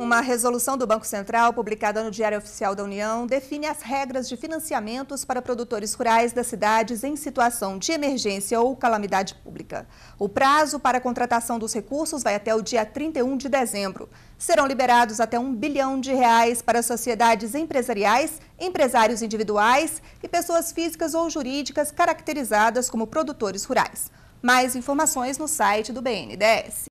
Uma resolução do Banco Central, publicada no Diário Oficial da União, define as regras de financiamentos para produtores rurais das cidades em situação de emergência ou calamidade pública. O prazo para a contratação dos recursos vai até o dia 31 de dezembro. Serão liberados até um bilhão de reais para sociedades empresariais, empresários individuais e pessoas físicas ou jurídicas caracterizadas como produtores rurais. Mais informações no site do BNDES.